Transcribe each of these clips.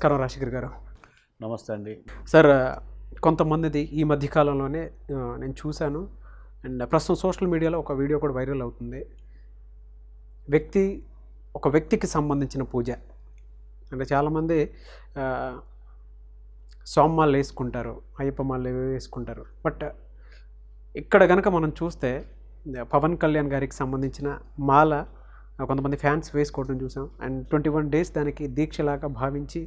నమస్కారం రాజశేఖర్ గారు నమస్తే అండి సార్ కొంతమందిది ఈ మధ్యకాలంలోనే నేను చూశాను అండ్ ప్రస్తుతం సోషల్ మీడియాలో ఒక వీడియో కూడా వైరల్ అవుతుంది వ్యక్తి ఒక వ్యక్తికి సంబంధించిన పూజ అంటే చాలామంది సోమ్మాలు వేసుకుంటారు అయ్యప్ప మాలు వేసుకుంటారు బట్ ఇక్కడ కనుక మనం చూస్తే పవన్ కళ్యాణ్ గారికి సంబంధించిన మాల కొంతమంది ఫ్యాన్స్ వేసుకోవడం చూసాం అండ్ ట్వంటీ వన్ డేస్ దానికి దీక్షలాగా భావించి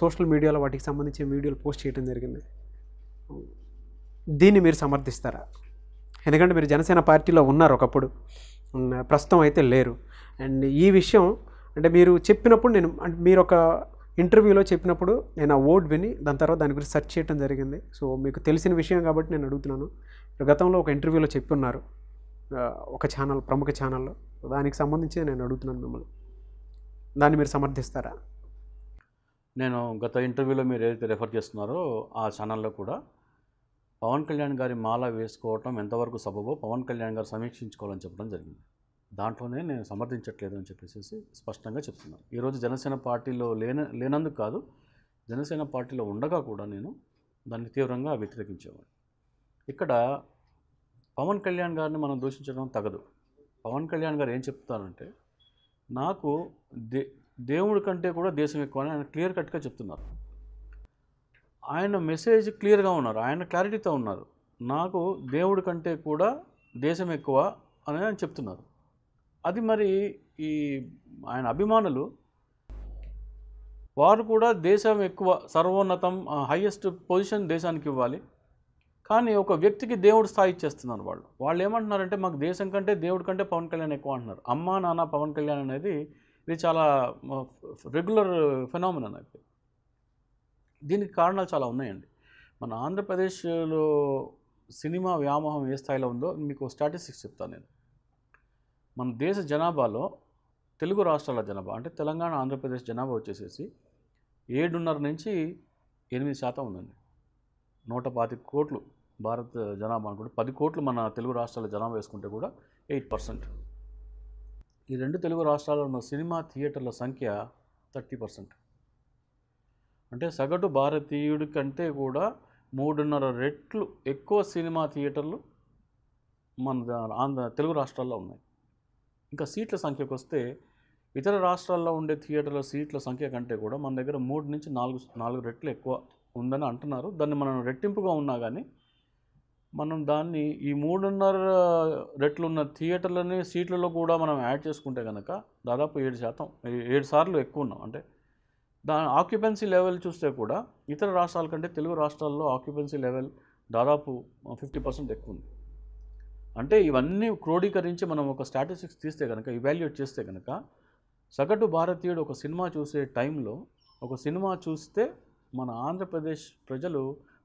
సోషల్ మీడియాలో వాటికి సంబంధించిన వీడియోలు పోస్ట్ చేయడం జరిగింది దీన్ని మీరు సమర్థిస్తారా ఎందుకంటే మీరు జనసేన పార్టీలో ఉన్నారు ఒకప్పుడు ప్రస్తుతం అయితే లేరు అండ్ ఈ విషయం అంటే మీరు చెప్పినప్పుడు నేను అంటే మీరు ఒక ఇంటర్వ్యూలో చెప్పినప్పుడు నేను ఆ ఓడ్ విని దాని తర్వాత దాని గురించి సెర్చ్ చేయడం జరిగింది సో మీకు తెలిసిన విషయం కాబట్టి నేను అడుగుతున్నాను గతంలో ఒక ఇంటర్వ్యూలో చెప్పి ఉన్నారు ఒక ఛానల్ ప్రముఖ ఛానల్లో దానికి సంబంధించి నేను అడుగుతున్నాను మిమ్మల్ని దాన్ని మీరు సమర్థిస్తారా నేను గత ఇంటర్వ్యూలో మీరు ఏదైతే రెఫర్ చేస్తున్నారో ఆ ఛానల్లో కూడా పవన్ కళ్యాణ్ గారి మాల వేసుకోవటం ఎంతవరకు సబబో పవన్ కళ్యాణ్ గారు సమీక్షించుకోవాలని చెప్పడం జరిగింది దాంట్లోనే నేను సమర్థించట్లేదు అని చెప్పేసి స్పష్టంగా చెప్తున్నాను ఈరోజు జనసేన పార్టీలో లేన లేనందుకు కాదు జనసేన పార్టీలో ఉండగా కూడా నేను దాన్ని తీవ్రంగా వ్యతిరేకించేవాడిని ఇక్కడ పవన్ కళ్యాణ్ గారిని మనం దూషించడం తగదు పవన్ కళ్యాణ్ గారు ఏం చెప్తారంటే నాకు దే దేవుడి కంటే కూడా దేశం ఎక్కువ అని ఆయన క్లియర్ కట్గా చెప్తున్నారు ఆయన మెసేజ్ క్లియర్గా ఉన్నారు ఆయన క్లారిటీతో ఉన్నారు నాకు దేవుడి కంటే కూడా దేశం ఎక్కువ అని ఆయన చెప్తున్నారు అది మరి ఈ ఆయన అభిమానులు వారు కూడా దేశం ఎక్కువ సర్వోన్నతం హయ్యెస్ట్ పొజిషన్ దేశానికి ఇవ్వాలి కానీ ఒక వ్యక్తికి దేవుడు స్థాయి ఇచ్చేస్తున్నారు వాళ్ళు వాళ్ళు ఏమంటున్నారంటే మాకు దేశం కంటే దేవుడి కంటే పవన్ కళ్యాణ్ ఎక్కువ అంటున్నారు అమ్మ నాన్న పవన్ కళ్యాణ్ అనేది ఇది చాలా రెగ్యులర్ ఫెనామినన్ అయిపోయింది దీనికి కారణాలు చాలా ఉన్నాయండి మన ఆంధ్రప్రదేశ్లో సినిమా వ్యామోహం ఏ స్థాయిలో ఉందో మీకు స్టాటిస్టిక్స్ చెప్తాను నేను మన దేశ జనాభాలో తెలుగు రాష్ట్రాల జనాభా అంటే తెలంగాణ ఆంధ్రప్రదేశ్ జనాభా వచ్చేసేసి ఏడున్నర నుంచి ఎనిమిది శాతం ఉందండి నూట పాతి కోట్లు భారత జనాభా అనుకుంటే పది కోట్లు మన తెలుగు రాష్ట్రాల జనాభా వేసుకుంటే కూడా ఎయిట్ పర్సెంట్ ఈ రెండు తెలుగు రాష్ట్రాల్లో ఉన్న సినిమా థియేటర్ల సంఖ్య థర్టీ పర్సెంట్ అంటే సగటు భారతీయుడి కంటే కూడా మూడున్నర రెట్లు ఎక్కువ సినిమా థియేటర్లు మన ఆంధ్ర తెలుగు రాష్ట్రాల్లో ఉన్నాయి ఇంకా సీట్ల సంఖ్యకు వస్తే ఇతర రాష్ట్రాల్లో ఉండే థియేటర్ల సీట్ల సంఖ్య కంటే కూడా మన దగ్గర మూడు నుంచి నాలుగు నాలుగు రెట్లు ఎక్కువ ఉందని అంటున్నారు దాన్ని మనం రెట్టింపుగా ఉన్నా కానీ మనం దాన్ని ఈ మూడున్నర రెట్లున్న థియేటర్లని సీట్లలో కూడా మనం యాడ్ చేసుకుంటే కనుక దాదాపు ఏడు శాతం ఏడు సార్లు ఎక్కువ ఉన్నాం అంటే దాని ఆక్యుపెన్సీ లెవెల్ చూస్తే కూడా ఇతర రాష్ట్రాల కంటే తెలుగు రాష్ట్రాల్లో ఆక్యుపెన్సీ లెవెల్ దాదాపు ఫిఫ్టీ పర్సెంట్ ఎక్కువ ఉంది అంటే ఇవన్నీ క్రోడీకరించి మనం ఒక స్టాటిస్టిక్స్ తీస్తే కనుక ఇవాల్యుయేట్ చేస్తే కనుక సగటు భారతీయుడు ఒక సినిమా చూసే టైంలో ఒక సినిమా చూస్తే మన ఆంధ్రప్రదేశ్ ప్రజలు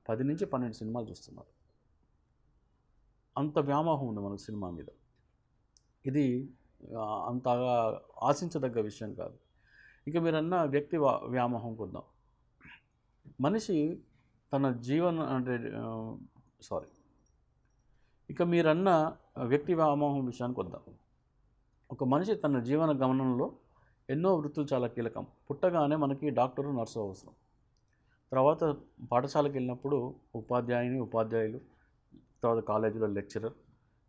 పది నుంచి పన్నెండు సినిమాలు చూస్తున్నారు అంత వ్యామోహం ఉంది మనకు సినిమా మీద ఇది అంతగా ఆశించదగ్గ విషయం కాదు ఇంకా మీరన్న వ్యక్తి వ్యామోహం కొద్దాం మనిషి తన జీవన అంటే సారీ ఇక మీరన్న వ్యక్తి వ్యామోహం విషయానికి వద్దాం ఒక మనిషి తన జీవన గమనంలో ఎన్నో వృత్తులు చాలా కీలకం పుట్టగానే మనకి డాక్టరు నర్సు అవసరం తర్వాత పాఠశాలకు వెళ్ళినప్పుడు ఉపాధ్యాయుని ఉపాధ్యాయులు తర్వాత కాలేజీలో లెక్చరర్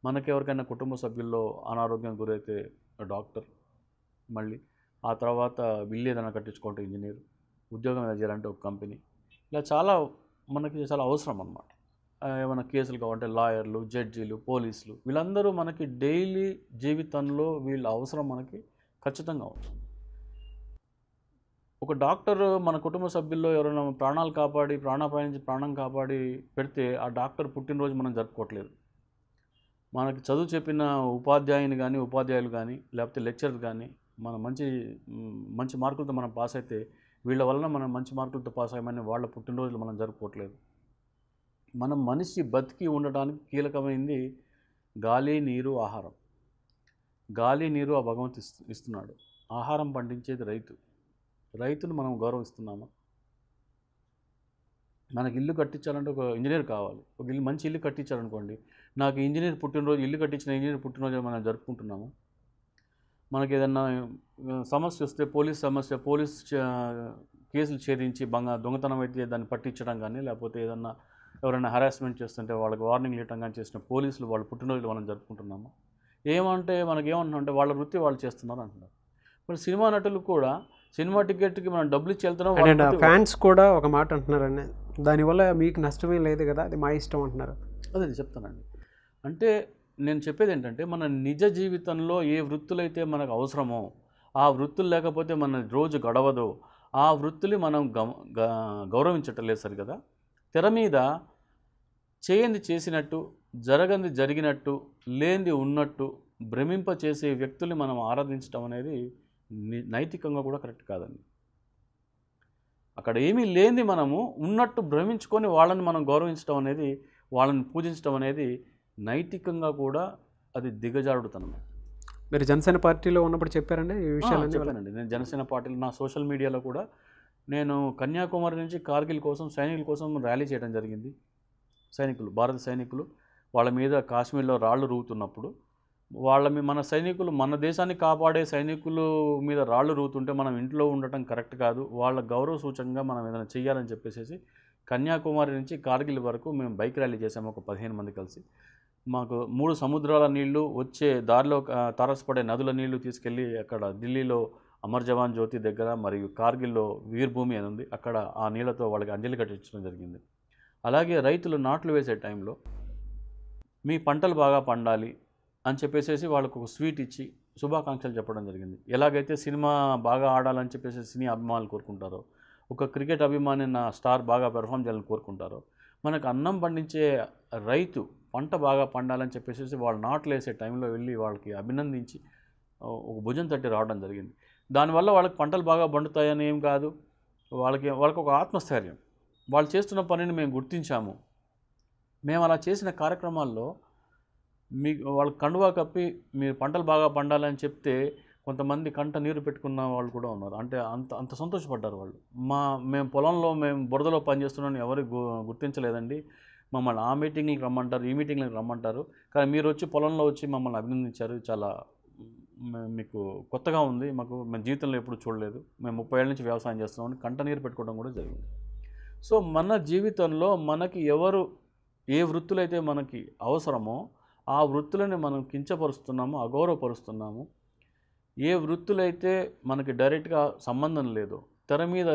మనకెవరికైనా కుటుంబ సభ్యుల్లో అనారోగ్యం గురైతే డాక్టర్ మళ్ళీ ఆ తర్వాత బిల్లు ఏదైనా కట్టించుకుంటే ఇంజనీర్ ఉద్యోగం ఏదైనా చేయాలంటే ఒక కంపెనీ ఇలా చాలా మనకి చాలా అవసరం అన్నమాట ఏమైనా కేసులు కావాలంటే లాయర్లు జడ్జీలు పోలీసులు వీళ్ళందరూ మనకి డైలీ జీవితంలో వీళ్ళ అవసరం మనకి ఖచ్చితంగా ఉంటుంది ఒక డాక్టర్ మన కుటుంబ సభ్యుల్లో ఎవరైనా ప్రాణాలు కాపాడి ప్రాణాపాయ నుంచి ప్రాణం కాపాడి పెడితే ఆ డాక్టర్ పుట్టినరోజు మనం జరుపుకోవట్లేదు మనకి చదువు చెప్పిన ఉపాధ్యాయుని కానీ ఉపాధ్యాయులు కానీ లేకపోతే లెక్చరర్ కానీ మన మంచి మంచి మార్కులతో మనం పాస్ అయితే వీళ్ళ వలన మనం మంచి మార్కులతో పాస్ అయ్యామని వాళ్ళ పుట్టినరోజులు మనం జరుపుకోవట్లేదు మనం మనిషి బతికి ఉండడానికి కీలకమైంది గాలి నీరు ఆహారం గాలి నీరు ఆ భగవంతు ఇస్తున్నాడు ఆహారం పండించేది రైతు రైతులు మనం గౌరవిస్తున్నామా మనకి ఇల్లు కట్టించాలంటే ఒక ఇంజనీర్ కావాలి ఒక ఇల్లు మంచి ఇల్లు కట్టించాలనుకోండి నాకు ఇంజనీర్ పుట్టినరోజు ఇల్లు కట్టించిన ఇంజనీర్ పుట్టినరోజు మనం జరుపుకుంటున్నాము మనకి ఏదన్నా సమస్య వస్తే పోలీస్ సమస్య పోలీస్ కేసులు ఛేదించి బంగా దొంగతనం అయితే దాన్ని పట్టించడం కానీ లేకపోతే ఏదన్నా ఎవరైనా హరాస్మెంట్ చేస్తుంటే వాళ్ళకి వార్నింగ్ ఇవ్వడం కానీ చేసిన పోలీసులు వాళ్ళు పుట్టినరోజులు మనం జరుపుకుంటున్నాము ఏమంటే మనకి ఏమంటున్నా అంటే వాళ్ళ వృత్తి వాళ్ళు చేస్తున్నారు అంటున్నారు మరి సినిమా నటులు కూడా సినిమా టికెట్కి మనం డబ్బులు ఇచ్చి వెళ్తున్నాం ఫ్యాన్స్ uh, కూడా ఒక మాట అంటున్నారండి దానివల్ల మీకు నష్టమే లేదు కదా అది మా ఇష్టం అంటున్నారు అదే చెప్తానండి అంటే నేను చెప్పేది ఏంటంటే మన నిజ జీవితంలో ఏ వృత్తులైతే మనకు అవసరమో ఆ వృత్తులు లేకపోతే మన రోజు గడవదు ఆ వృత్తులు మనం గౌరవించటం లేదు సరి కదా తెర మీద చేయంది చేసినట్టు జరగంది జరిగినట్టు లేనిది ఉన్నట్టు భ్రమింప చేసే వ్యక్తుల్ని మనం ఆరాధించడం అనేది నైతికంగా కూడా కరెక్ట్ కాదండి అక్కడ ఏమీ లేని మనము ఉన్నట్టు భ్రమించుకొని వాళ్ళని మనం గౌరవించడం అనేది వాళ్ళని పూజించడం అనేది నైతికంగా కూడా అది దిగజారుడుతనం మీరు జనసేన పార్టీలో ఉన్నప్పుడు చెప్పారండి ఈ విషయాలు చెప్పానండి నేను జనసేన పార్టీలో నా సోషల్ మీడియాలో కూడా నేను కన్యాకుమారి నుంచి కార్గిల్ కోసం సైనికుల కోసం ర్యాలీ చేయడం జరిగింది సైనికులు భారత సైనికులు వాళ్ళ మీద కాశ్మీర్లో రాళ్ళు రూగుతున్నప్పుడు వాళ్ళ మన సైనికులు మన దేశాన్ని కాపాడే సైనికులు మీద రాళ్ళు రూతుంటే మనం ఇంట్లో ఉండటం కరెక్ట్ కాదు వాళ్ళ గౌరవ సూచనగా మనం ఏదైనా చేయాలని చెప్పేసి కన్యాకుమారి నుంచి కార్గిల్ వరకు మేము బైక్ ర్యాలీ చేసాము ఒక పదిహేను మంది కలిసి మాకు మూడు సముద్రాల నీళ్లు వచ్చే దారిలో తారసపడే నదుల నీళ్లు తీసుకెళ్ళి అక్కడ ఢిల్లీలో అమర్ జవాన్ జ్యోతి దగ్గర మరియు కార్గిల్లో వీర్భూమి అని ఉంది అక్కడ ఆ నీళ్లతో వాళ్ళకి అంజలి కట్టించడం జరిగింది అలాగే రైతులు నాట్లు వేసే టైంలో మీ పంటలు బాగా పండాలి అని చెప్పేసేసి వాళ్ళకు ఒక స్వీట్ ఇచ్చి శుభాకాంక్షలు చెప్పడం జరిగింది ఎలాగైతే సినిమా బాగా ఆడాలని చెప్పేసి సినీ అభిమానులు కోరుకుంటారో ఒక క్రికెట్ అభిమాని నా స్టార్ బాగా పెర్ఫామ్ చేయాలని కోరుకుంటారో మనకు అన్నం పండించే రైతు పంట బాగా పండాలని చెప్పేసి వాళ్ళు నాట్లు వేసే టైంలో వెళ్ళి వాళ్ళకి అభినందించి ఒక భుజం తట్టి రావడం జరిగింది దానివల్ల వాళ్ళకి పంటలు బాగా పండుతాయని ఏం కాదు వాళ్ళకి వాళ్ళకి ఒక ఆత్మస్థైర్యం వాళ్ళు చేస్తున్న పనిని మేము గుర్తించాము మేము అలా చేసిన కార్యక్రమాల్లో మీకు వాళ్ళ కండువా కప్పి మీరు పంటలు బాగా పండాలని చెప్తే కొంతమంది కంట నీరు పెట్టుకున్న వాళ్ళు కూడా ఉన్నారు అంటే అంత అంత సంతోషపడ్డారు వాళ్ళు మా మేము పొలంలో మేము బురదలో పనిచేస్తున్నాం ఎవరు గుర్తించలేదండి మమ్మల్ని ఆ మీటింగ్లకు రమ్మంటారు ఈ మీటింగ్లకు రమ్మంటారు కానీ మీరు వచ్చి పొలంలో వచ్చి మమ్మల్ని అభినందించారు చాలా మీకు కొత్తగా ఉంది మాకు మేము జీవితంలో ఎప్పుడు చూడలేదు మేము ముప్పై ఏళ్ళ నుంచి వ్యవసాయం చేస్తున్నాం కంట నీరు పెట్టుకోవడం కూడా జరిగింది సో మన జీవితంలో మనకి ఎవరు ఏ వృత్తులైతే మనకి అవసరమో ఆ వృత్తులని మనం కించపరుస్తున్నాము అగౌరవపరుస్తున్నాము ఏ వృత్తులైతే మనకి డైరెక్ట్గా సంబంధం లేదు తెర మీద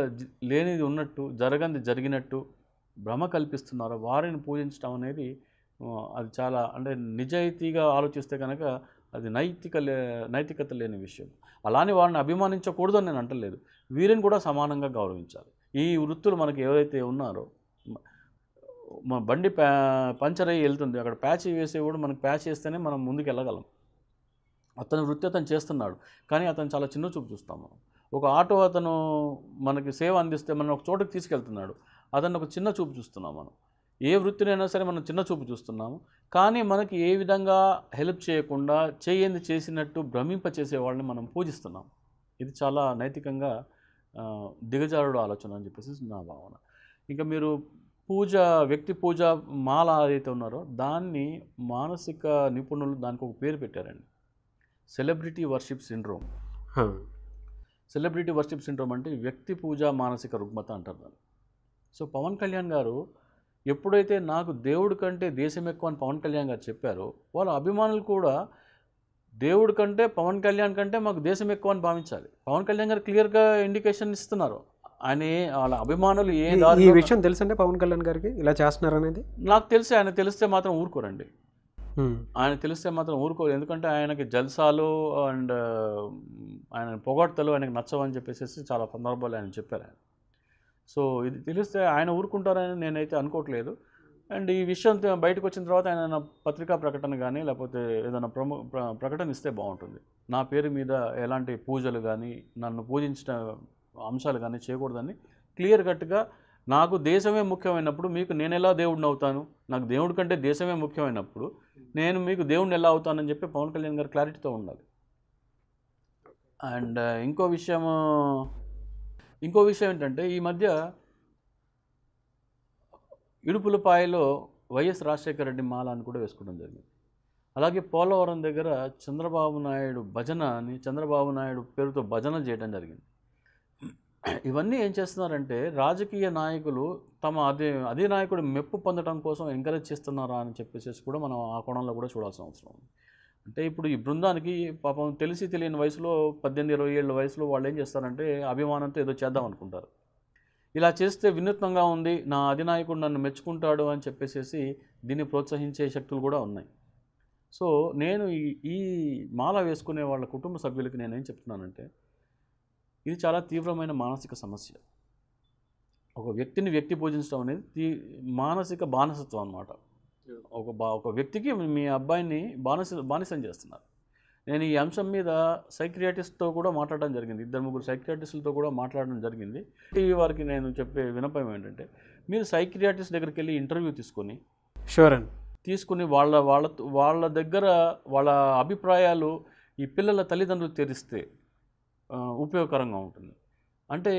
లేనిది ఉన్నట్టు జరగంది జరిగినట్టు భ్రమ కల్పిస్తున్నారో వారిని పూజించడం అనేది అది చాలా అంటే నిజాయితీగా ఆలోచిస్తే కనుక అది నైతిక లే నైతికత లేని విషయం అలానే వారిని అభిమానించకూడదని నేను అంటలేదు వీరిని కూడా సమానంగా గౌరవించాలి ఈ వృత్తులు మనకి ఎవరైతే ఉన్నారో మన బండి పంచర్ అయ్యి వెళ్తుంది అక్కడ ప్యాచ్ వేసే కూడా మనకు ప్యాచ్ వేస్తేనే మనం ముందుకు వెళ్ళగలం అతని వృత్తి అతను చేస్తున్నాడు కానీ అతను చాలా చిన్న చూపు చూస్తాం మనం ఒక ఆటో అతను మనకి సేవ అందిస్తే మనం ఒక చోటుకి తీసుకెళ్తున్నాడు అతను ఒక చిన్న చూపు చూస్తున్నాం మనం ఏ వృత్తినైనా సరే మనం చిన్న చూపు చూస్తున్నాము కానీ మనకి ఏ విధంగా హెల్ప్ చేయకుండా చేయని చేసినట్టు భ్రమింప చేసే వాళ్ళని మనం పూజిస్తున్నాం ఇది చాలా నైతికంగా దిగజారుడు ఆలోచన అని చెప్పేసి నా భావన ఇంకా మీరు పూజ వ్యక్తి పూజ మాల ఏదైతే ఉన్నారో దాన్ని మానసిక నిపుణులు దానికి ఒక పేరు పెట్టారండి celebrity worship syndrome celebrity worship syndrome అంటే వ్యక్తి పూజ మానసిక రుగ్మత అంటారు దాన్ని సో పవన్ కళ్యాణ్ గారు ఎప్పుడైతే నాకు దేవుడి కంటే దేశం ఎక్కువ అని పవన్ కళ్యాణ్ గారు చెప్పారో వాళ్ళ అభిమానులు కూడా దేవుడి కంటే పవన్ కళ్యాణ్ కంటే మాకు దేశం ఎక్కువ అని భావించాలి పవన్ కళ్యాణ్ గారు క్లియర్గా ఇండికేషన్ ఇస్తున్నారు అని వాళ్ళ అభిమానులు ఏ ఈ విషయం తెలుసండి పవన్ కళ్యాణ్ గారికి ఇలా చేస్తున్నారు అనేది నాకు తెలిసి ఆయన తెలిస్తే మాత్రం ఊరుకోరండి ఆయన తెలిస్తే మాత్రం ఊరుకోరు ఎందుకంటే ఆయనకి జల్సాలు అండ్ ఆయన పొగడ్తలు ఆయనకు నచ్చవని చెప్పేసి చాలా సందర్భాలు ఆయన చెప్పారు ఆయన సో ఇది తెలిస్తే ఆయన ఊరుకుంటారని నేనైతే అనుకోవట్లేదు అండ్ ఈ విషయం బయటకు వచ్చిన తర్వాత ఆయన పత్రికా ప్రకటన కానీ లేకపోతే ఏదైనా ప్రము ప్రకటన ఇస్తే బాగుంటుంది నా పేరు మీద ఎలాంటి పూజలు కానీ నన్ను పూజించిన అంశాలు కానీ చేయకూడదని క్లియర్ కట్గా నాకు దేశమే ముఖ్యమైనప్పుడు మీకు నేను ఎలా దేవుడిని అవుతాను నాకు దేవుడి కంటే దేశమే ముఖ్యమైనప్పుడు నేను మీకు దేవుడిని ఎలా అవుతానని చెప్పి పవన్ కళ్యాణ్ గారు క్లారిటీతో ఉండాలి అండ్ ఇంకో విషయము ఇంకో విషయం ఏంటంటే ఈ మధ్య ఇడుపులపాయలో వైఎస్ రాజశేఖర రెడ్డి మాల అని కూడా వేసుకోవడం జరిగింది అలాగే పోలవరం దగ్గర చంద్రబాబు నాయుడు భజన అని చంద్రబాబు నాయుడు పేరుతో భజన చేయడం జరిగింది ఇవన్నీ ఏం చేస్తున్నారంటే రాజకీయ నాయకులు తమ అదే అదే నాయకుడు మెప్పు పొందడం కోసం ఎంకరేజ్ చేస్తున్నారా అని చెప్పేసి కూడా మనం ఆ కోణంలో కూడా చూడాల్సిన అవసరం ఉంది అంటే ఇప్పుడు ఈ బృందానికి పాపం తెలిసి తెలియని వయసులో పద్దెనిమిది ఇరవై ఏళ్ళ వయసులో వాళ్ళు ఏం చేస్తారంటే అభిమానంతో ఏదో చేద్దాం అనుకుంటారు ఇలా చేస్తే వినూత్నంగా ఉంది నా అధినాయకుడు నన్ను మెచ్చుకుంటాడు అని చెప్పేసి దీన్ని ప్రోత్సహించే శక్తులు కూడా ఉన్నాయి సో నేను ఈ మాల వేసుకునే వాళ్ళ కుటుంబ సభ్యులకి నేనేం చెప్తున్నానంటే ఇది చాలా తీవ్రమైన మానసిక సమస్య ఒక వ్యక్తిని వ్యక్తి పూజించడం అనేది తీ మానసిక బానిసత్వం అనమాట ఒక బా ఒక వ్యక్తికి మీ అబ్బాయిని బానిస బానిసం చేస్తున్నారు నేను ఈ అంశం మీద సైక్రియాటిస్ట్తో కూడా మాట్లాడడం జరిగింది ఇద్దరు ముగ్గురు సైక్రియాటిస్టులతో కూడా మాట్లాడడం జరిగింది టీవీ వారికి నేను చెప్పే వినపం ఏంటంటే మీరు సైక్రియాటిస్ట్ దగ్గరికి వెళ్ళి ఇంటర్వ్యూ తీసుకొని షూర్ అండి తీసుకుని వాళ్ళ వాళ్ళ వాళ్ళ దగ్గర వాళ్ళ అభిప్రాయాలు ఈ పిల్లల తల్లిదండ్రులు తెరిస్తే ఉపయోగకరంగా ఉంటుంది అంటే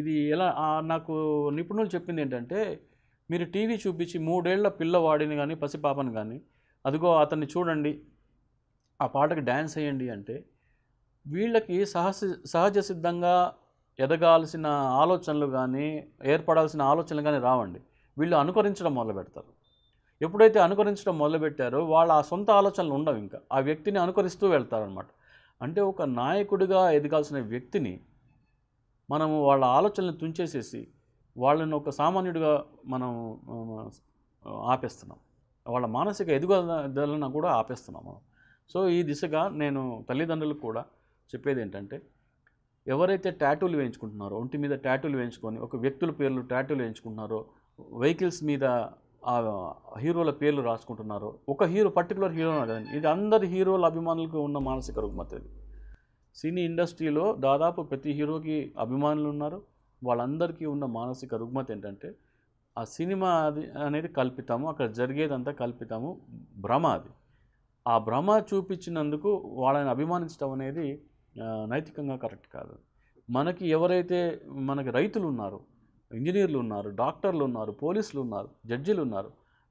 ఇది ఎలా నాకు నిపుణులు చెప్పింది ఏంటంటే మీరు టీవీ చూపించి మూడేళ్ల పిల్లవాడిని కానీ పసిపాపను కానీ అదిగో అతన్ని చూడండి ఆ పాటకు డ్యాన్స్ వేయండి అంటే వీళ్ళకి సహజ సహజ సిద్ధంగా ఎదగాల్సిన ఆలోచనలు కానీ ఏర్పడాల్సిన ఆలోచనలు కానీ రావండి వీళ్ళు అనుకరించడం మొదలు పెడతారు ఎప్పుడైతే అనుకరించడం మొదలుపెట్టారో వాళ్ళ ఆ సొంత ఆలోచనలు ఉండవు ఇంకా ఆ వ్యక్తిని అనుకరిస్తూ వెళ్తారనమాట అంటే ఒక నాయకుడిగా ఎదగాల్సిన వ్యక్తిని మనము వాళ్ళ ఆలోచనలు తుంచేసేసి వాళ్ళని ఒక సామాన్యుడిగా మనం ఆపేస్తున్నాం వాళ్ళ మానసిక ఎదుగుదలను కూడా ఆపేస్తున్నాం మనం సో ఈ దిశగా నేను తల్లిదండ్రులకు కూడా చెప్పేది ఏంటంటే ఎవరైతే ట్యాటూలు వేయించుకుంటున్నారో ఒంటి మీద ట్యాటూలు వేయించుకొని ఒక వ్యక్తుల పేర్లు ట్యాటూలు వేయించుకుంటున్నారో వెహికల్స్ మీద ఆ హీరోల పేర్లు రాసుకుంటున్నారు ఒక హీరో పర్టికులర్ హీరో కదండి ఇది అందరి హీరోల అభిమానులకు ఉన్న మానసిక రుగ్మత ఇది సినీ ఇండస్ట్రీలో దాదాపు ప్రతి హీరోకి అభిమానులు ఉన్నారు వాళ్ళందరికీ ఉన్న మానసిక రుగ్మత ఏంటంటే ఆ సినిమా అది అనేది కల్పితాము అక్కడ జరిగేదంతా కల్పితాము భ్రమ అది ఆ భ్రమ చూపించినందుకు వాళ్ళని అభిమానించడం అనేది నైతికంగా కరెక్ట్ కాదు మనకి ఎవరైతే మనకి రైతులు ఉన్నారో ఇంజనీర్లు ఉన్నారు డాక్టర్లు ఉన్నారు పోలీసులు ఉన్నారు జడ్జిలు ఉన్నారు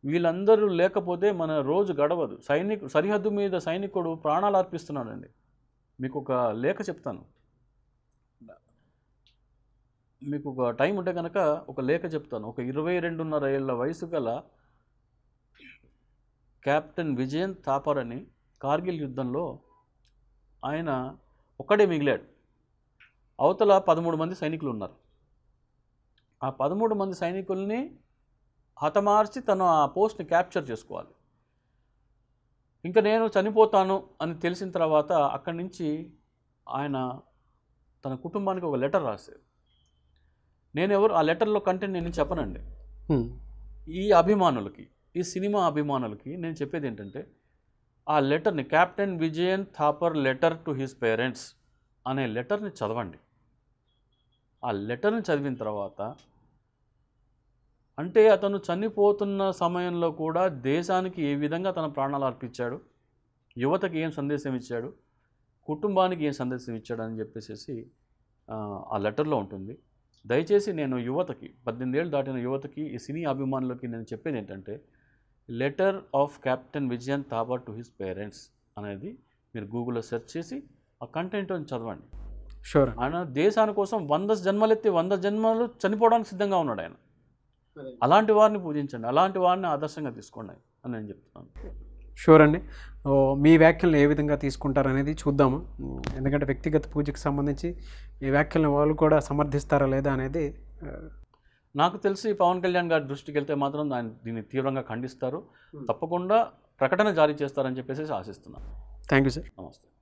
వీళ్ళందరూ లేకపోతే మన రోజు గడవదు సైనికు సరిహద్దు మీద సైనికుడు ప్రాణాలు అర్పిస్తున్నాడండి మీకు ఒక లేఖ చెప్తాను మీకు ఒక టైం ఉంటే కనుక ఒక లేఖ చెప్తాను ఒక ఇరవై రెండున్నర ఏళ్ళ వయసు గల కెప్టెన్ విజయన్ థాపర్ అని కార్గిల్ యుద్ధంలో ఆయన ఒక్కడే మిగిలాడు అవతల పదమూడు మంది సైనికులు ఉన్నారు ఆ పదమూడు మంది సైనికుల్ని హతమార్చి తను ఆ పోస్ట్ని క్యాప్చర్ చేసుకోవాలి ఇంకా నేను చనిపోతాను అని తెలిసిన తర్వాత అక్కడి నుంచి ఆయన తన కుటుంబానికి ఒక లెటర్ రాశారు నేను ఎవరు ఆ లెటర్లో కంటెంట్ నేను చెప్పనండి ఈ అభిమానులకి ఈ సినిమా అభిమానులకి నేను చెప్పేది ఏంటంటే ఆ లెటర్ని captain Vijayan Thapar letter to his parents అనే లెటర్ని చదవండి ఆ లెటర్ని చదివిన తర్వాత అంటే అతను చనిపోతున్న సమయంలో కూడా దేశానికి ఏ విధంగా తన ప్రాణాలు అర్పించాడు యువతకి ఏం సందేశం ఇచ్చాడు కుటుంబానికి ఏం సందేశం ఇచ్చాడు అని చెప్పేసి ఆ లెటర్లో ఉంటుంది దయచేసి నేను యువతకి పద్దెనిమిదేళ్ళు దాటిన యువతకి ఈ సినీ అభిమానులకి నేను చెప్పేది ఏంటంటే letter of captain Vijayan Thapar to his parents అనేది మీరు గూగుల్లో సెర్చ్ చేసి ఆ కంటెంట్ చదవండి షూర్ ఆయన దేశాని కోసం వంద జన్మలెత్తి వంద జన్మలు చనిపోవడానికి సిద్ధంగా ఉన్నాడు ఆయన అలాంటి వారిని పూజించండి అలాంటి వారిని ఆదర్శంగా తీసుకోండి అని నేను చెప్తున్నాను షూర్ అండి మీ వ్యాఖ్యలను ఏ విధంగా తీసుకుంటారనేది చూద్దాము ఎందుకంటే వ్యక్తిగత పూజకి సంబంధించి ఈ వ్యాఖ్యలను వాళ్ళు కూడా సమర్థిస్తారా లేదా అనేది నాకు తెలిసి పవన్ కళ్యాణ్ గారి దృష్టికి వెళ్తే మాత్రం దాన్ని దీన్ని తీవ్రంగా ఖండిస్తారు hmm. తప్పకుండా ప్రకటన జారీ చేస్తారని చెప్పేసి ఆశిస్తున్నాను థ్యాంక్ యూ సార్ నమస్తే